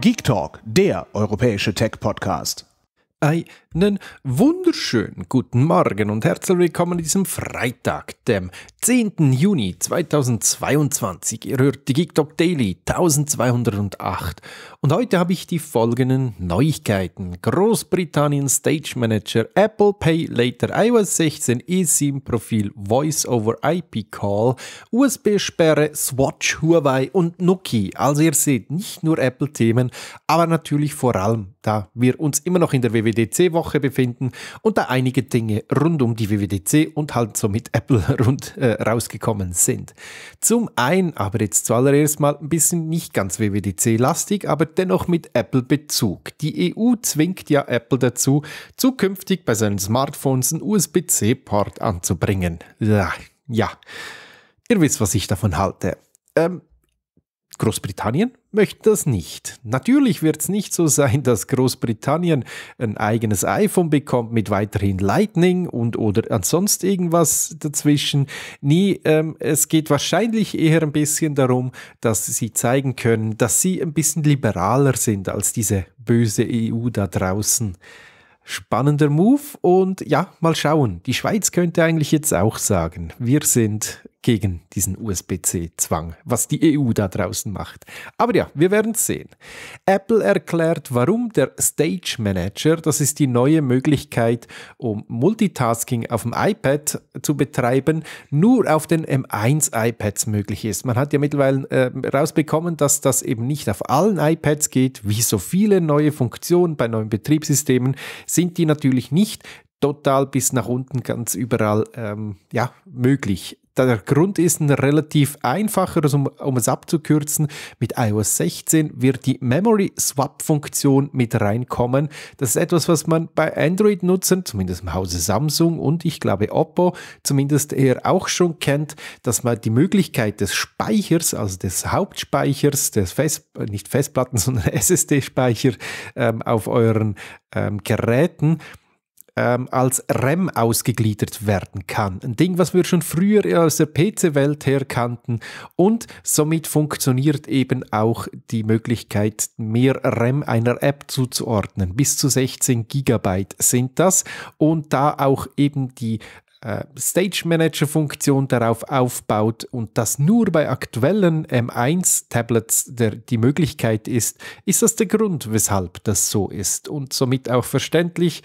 Geek Talk, der europäische Tech-Podcast. Einen wunderschönen guten Morgen und herzlich willkommen an diesem Freitag, dem 10. Juni 2022. Ihr hört die Geek Talk Daily 1208 und heute habe ich die folgenden Neuigkeiten. Großbritannien Stage Manager Apple Pay Later iOS 16 eSIM Profil Voice over IP Call USB-Sperre Swatch Huawei und Nokia. Also ihr seht nicht nur Apple-Themen, aber natürlich vor allem, da wir uns immer noch in der WWDC-Woche befinden und da einige Dinge rund um die WWDC und halt somit Apple rund äh, rausgekommen sind. Zum einen aber jetzt zuallererst mal ein bisschen nicht ganz WWDC-lastig, aber dennoch mit Apple-Bezug. Die EU zwingt ja Apple dazu, zukünftig bei seinen Smartphones einen USB-C-Port anzubringen. Ja, ihr wisst, was ich davon halte. Ähm, Großbritannien möchten das nicht. Natürlich wird es nicht so sein, dass Großbritannien ein eigenes iPhone bekommt mit weiterhin Lightning und oder ansonsten irgendwas dazwischen. Nie, ähm, es geht wahrscheinlich eher ein bisschen darum, dass sie zeigen können, dass sie ein bisschen liberaler sind als diese böse EU da draußen. Spannender Move und ja, mal schauen. Die Schweiz könnte eigentlich jetzt auch sagen, wir sind gegen diesen USB-C-Zwang, was die EU da draußen macht. Aber ja, wir werden es sehen. Apple erklärt, warum der Stage Manager, das ist die neue Möglichkeit, um Multitasking auf dem iPad zu betreiben, nur auf den M1 iPads möglich ist. Man hat ja mittlerweile äh, rausbekommen, dass das eben nicht auf allen iPads geht. Wie so viele neue Funktionen bei neuen Betriebssystemen sind die natürlich nicht total bis nach unten ganz überall ähm, ja, möglich. Der Grund ist ein relativ einfacher, also um, um es abzukürzen. Mit iOS 16 wird die Memory Swap-Funktion mit reinkommen. Das ist etwas, was man bei android nutzen, zumindest im Hause Samsung und ich glaube Oppo, zumindest eher auch schon kennt, dass man die Möglichkeit des Speichers, also des Hauptspeichers, des Fest, äh, nicht Festplatten, sondern SSD-Speicher ähm, auf euren ähm, Geräten, ähm, als RAM ausgegliedert werden kann. Ein Ding, was wir schon früher aus der PC-Welt her kannten. Und somit funktioniert eben auch die Möglichkeit, mehr RAM einer App zuzuordnen. Bis zu 16 GB sind das. Und da auch eben die äh, Stage Manager Funktion darauf aufbaut und das nur bei aktuellen M1 Tablets der, die Möglichkeit ist, ist das der Grund, weshalb das so ist und somit auch verständlich,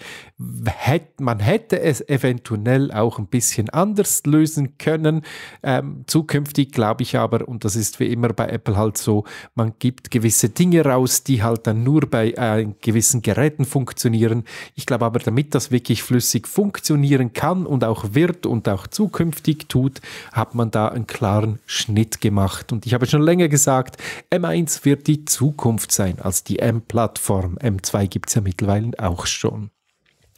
hätt, man hätte es eventuell auch ein bisschen anders lösen können. Ähm, zukünftig glaube ich aber, und das ist wie immer bei Apple halt so, man gibt gewisse Dinge raus, die halt dann nur bei äh, gewissen Geräten funktionieren. Ich glaube aber, damit das wirklich flüssig funktionieren kann und auch wird und auch zukünftig tut, hat man da einen klaren Schnitt gemacht. Und ich habe schon länger gesagt, M1 wird die Zukunft sein als die M-Plattform. M2 gibt es ja mittlerweile auch schon.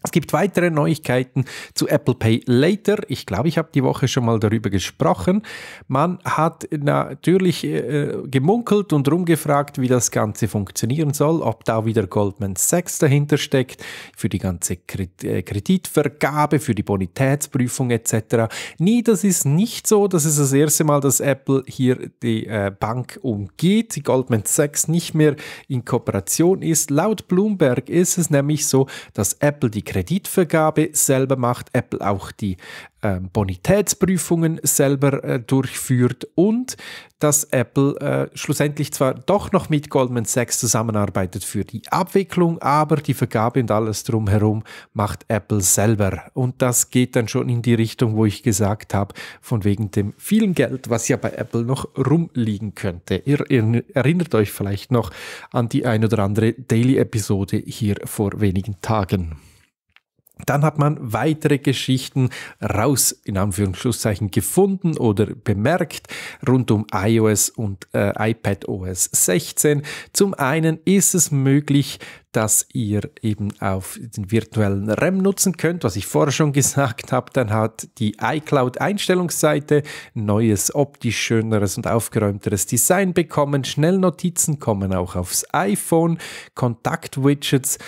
Es gibt weitere Neuigkeiten zu Apple Pay Later. Ich glaube, ich habe die Woche schon mal darüber gesprochen. Man hat natürlich äh, gemunkelt und rumgefragt, wie das Ganze funktionieren soll, ob da wieder Goldman Sachs dahinter steckt, für die ganze äh, Kreditvergabe, für die Bonitätsprüfung etc. Nee, das ist nicht so. Das ist das erste Mal, dass Apple hier die äh, Bank umgeht, die Goldman Sachs nicht mehr in Kooperation ist. Laut Bloomberg ist es nämlich so, dass Apple die Kreditvergabe selber macht, Apple auch die äh, Bonitätsprüfungen selber äh, durchführt und dass Apple äh, schlussendlich zwar doch noch mit Goldman Sachs zusammenarbeitet für die Abwicklung, aber die Vergabe und alles drumherum macht Apple selber. Und das geht dann schon in die Richtung, wo ich gesagt habe, von wegen dem vielen Geld, was ja bei Apple noch rumliegen könnte. Ihr, ihr erinnert euch vielleicht noch an die ein oder andere Daily-Episode hier vor wenigen Tagen. Dann hat man weitere Geschichten raus, in Anführungszeichen, gefunden oder bemerkt rund um iOS und äh, iPadOS 16. Zum einen ist es möglich, dass ihr eben auf den virtuellen RAM nutzen könnt, was ich vorher schon gesagt habe. Dann hat die iCloud-Einstellungsseite neues, optisch schöneres und aufgeräumteres Design bekommen. Schnellnotizen kommen auch aufs iPhone. Kontaktwidgets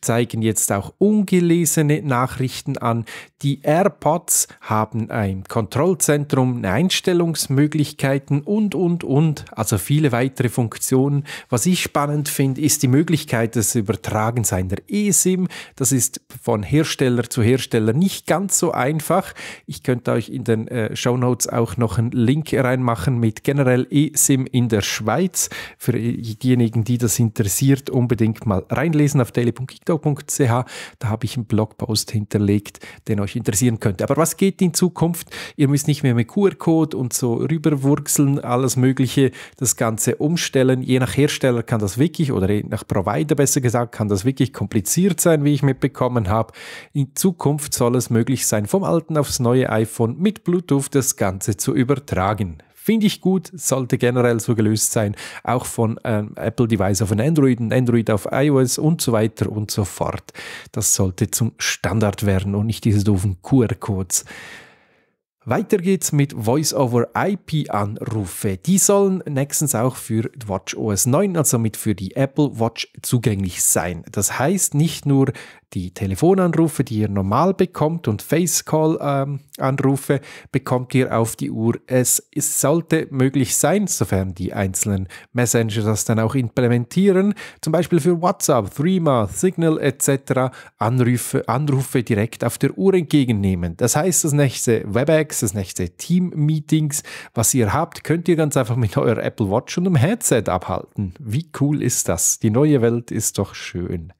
zeigen jetzt auch ungelesene Nachrichten an. Die AirPods haben ein Kontrollzentrum, Einstellungsmöglichkeiten und, und, und. Also viele weitere Funktionen. Was ich spannend finde, ist die Möglichkeit, dass Übertragen seiner eSIM. Das ist von Hersteller zu Hersteller nicht ganz so einfach. Ich könnte euch in den äh, Show Notes auch noch einen Link reinmachen mit generell eSIM in der Schweiz. Für diejenigen, die das interessiert, unbedingt mal reinlesen auf daily.gigdo.ch. Da habe ich einen Blogpost hinterlegt, den euch interessieren könnte. Aber was geht in Zukunft? Ihr müsst nicht mehr mit QR-Code und so rüberwurzeln, alles Mögliche, das Ganze umstellen. Je nach Hersteller kann das wirklich oder je nach Provider besser gesagt gesagt, kann das wirklich kompliziert sein, wie ich mitbekommen habe. In Zukunft soll es möglich sein, vom alten aufs neue iPhone mit Bluetooth das Ganze zu übertragen. Finde ich gut, sollte generell so gelöst sein, auch von ähm, Apple-Device auf ein Android, ein Android auf iOS und so weiter und so fort. Das sollte zum Standard werden und nicht diese doofen QR-Codes. Weiter geht's mit Voice-over-IP-Anrufe. Die sollen nächstens auch für die Watch OS 9, also mit für die Apple Watch, zugänglich sein. Das heißt, nicht nur die Telefonanrufe, die ihr normal bekommt und Facecall-Anrufe ähm, bekommt ihr auf die Uhr. Es, es, sollte möglich sein, sofern die einzelnen Messenger das dann auch implementieren, zum Beispiel für WhatsApp, Threema, Signal etc. Anrufe, Anrufe direkt auf der Uhr entgegennehmen. Das heißt, das nächste WebEx, das nächste Team-Meetings, was ihr habt, könnt ihr ganz einfach mit eurer Apple Watch und einem Headset abhalten. Wie cool ist das? Die neue Welt ist doch schön.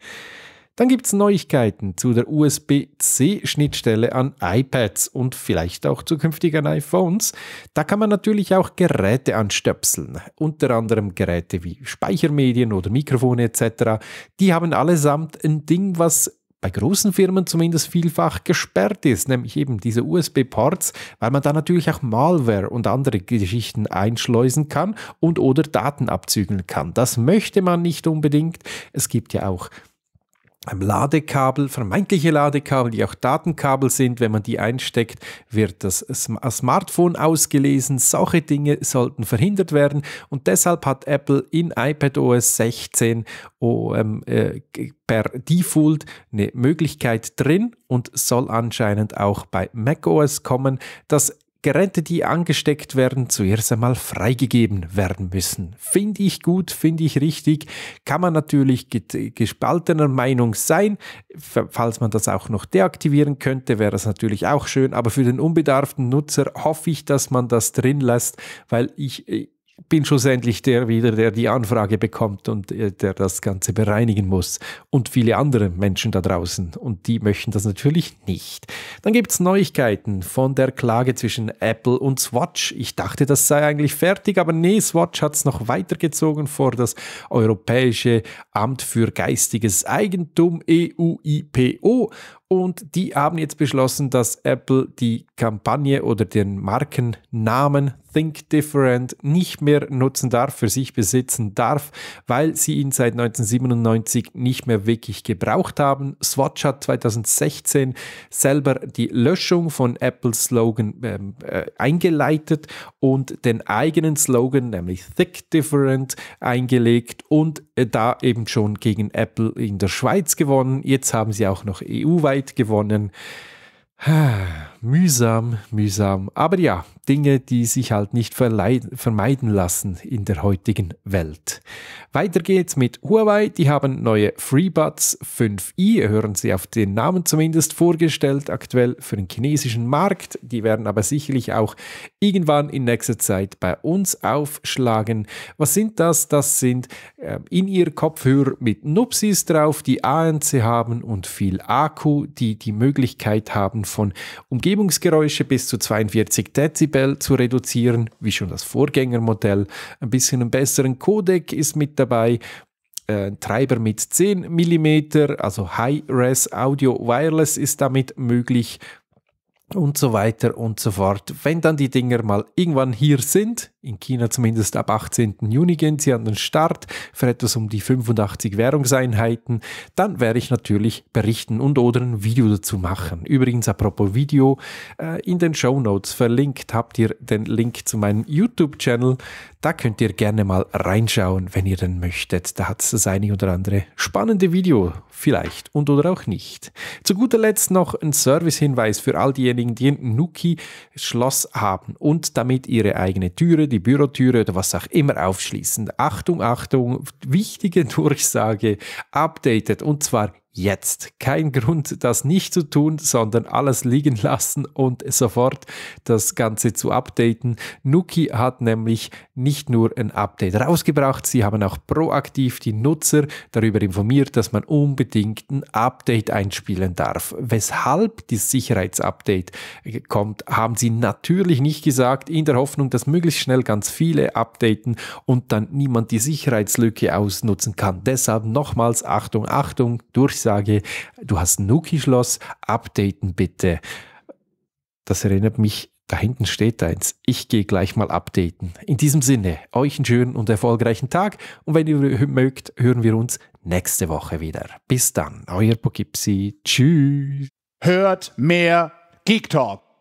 Dann gibt es Neuigkeiten zu der USB-C-Schnittstelle an iPads und vielleicht auch zukünftig an iPhones. Da kann man natürlich auch Geräte anstöpseln, unter anderem Geräte wie Speichermedien oder Mikrofone etc. Die haben allesamt ein Ding, was bei großen Firmen zumindest vielfach gesperrt ist, nämlich eben diese USB-Ports, weil man da natürlich auch Malware und andere Geschichten einschleusen kann und oder Daten abzügeln kann. Das möchte man nicht unbedingt. Es gibt ja auch einem Ladekabel, vermeintliche Ladekabel, die auch Datenkabel sind. Wenn man die einsteckt, wird das Smartphone ausgelesen. Solche Dinge sollten verhindert werden. Und deshalb hat Apple in iPadOS 16 ähm, äh, per Default eine Möglichkeit drin und soll anscheinend auch bei macOS kommen, dass Geräte, die angesteckt werden, zuerst einmal freigegeben werden müssen. Finde ich gut, finde ich richtig. Kann man natürlich gespaltener Meinung sein. Falls man das auch noch deaktivieren könnte, wäre das natürlich auch schön. Aber für den unbedarften Nutzer hoffe ich, dass man das drin lässt, weil ich äh, bin schlussendlich der wieder, der die Anfrage bekommt und äh, der das Ganze bereinigen muss. Und viele andere Menschen da draußen. Und die möchten das natürlich nicht. Dann gibt es Neuigkeiten von der Klage zwischen Apple und Swatch. Ich dachte, das sei eigentlich fertig, aber nee, Swatch hat es noch weitergezogen vor das Europäische Amt für geistiges Eigentum, EUIPO. Und die haben jetzt beschlossen, dass Apple die Kampagne oder den Markennamen Think Different nicht mehr nutzen darf, für sich besitzen darf, weil sie ihn seit 1997 nicht mehr wirklich gebraucht haben. Swatch hat 2016 selber die Löschung von Apples Slogan ähm, äh, eingeleitet und den eigenen Slogan, nämlich Think Different, eingelegt und äh, da eben schon gegen Apple in der Schweiz gewonnen. Jetzt haben sie auch noch EU-weit Zeit gewonnen. Mühsam, mühsam. Aber ja, Dinge, die sich halt nicht vermeiden lassen in der heutigen Welt. Weiter geht's mit Huawei. Die haben neue FreeBuds 5i, hören Sie auf den Namen zumindest, vorgestellt, aktuell für den chinesischen Markt. Die werden aber sicherlich auch irgendwann in nächster Zeit bei uns aufschlagen. Was sind das? Das sind äh, in ihr Kopfhörer mit Nupsis drauf, die ANC haben und viel Akku, die die Möglichkeit haben, von Umgebungsgeräusche bis zu 42 Dezibel Decibel zu reduzieren, wie schon das Vorgängermodell. Ein bisschen einen besseren Codec ist mit dabei. Äh, ein Treiber mit 10 mm, also High-Res Audio Wireless ist damit möglich und so weiter und so fort. Wenn dann die Dinger mal irgendwann hier sind, in China zumindest ab 18. Juni gehen sie an den Start für etwas um die 85 Währungseinheiten, dann werde ich natürlich berichten und oder ein Video dazu machen. Übrigens, apropos Video, äh, in den Show Notes verlinkt habt ihr den Link zu meinem YouTube-Channel. Da könnt ihr gerne mal reinschauen, wenn ihr denn möchtet. Da hat es das eine oder andere spannende Video vielleicht und oder auch nicht. Zu guter Letzt noch ein Servicehinweis für all diejenigen, Ringdien Nuki Schloss haben und damit ihre eigene Türe, die Bürotüre oder was auch immer aufschließen. Achtung, Achtung, wichtige Durchsage, updated und zwar jetzt. Kein Grund, das nicht zu tun, sondern alles liegen lassen und sofort das Ganze zu updaten. Nuki hat nämlich nicht nur ein Update rausgebracht, sie haben auch proaktiv die Nutzer darüber informiert, dass man unbedingt ein Update einspielen darf. Weshalb dieses Sicherheitsupdate kommt, haben sie natürlich nicht gesagt, in der Hoffnung, dass möglichst schnell ganz viele updaten und dann niemand die Sicherheitslücke ausnutzen kann. Deshalb nochmals Achtung, Achtung, durch sage, du hast ein Nuki-Schloss, updaten bitte. Das erinnert mich, da hinten steht eins. Ich gehe gleich mal updaten. In diesem Sinne, euch einen schönen und erfolgreichen Tag und wenn ihr mögt, hören wir uns nächste Woche wieder. Bis dann, euer Pogipsi. Tschüss. Hört mehr Geek Talk.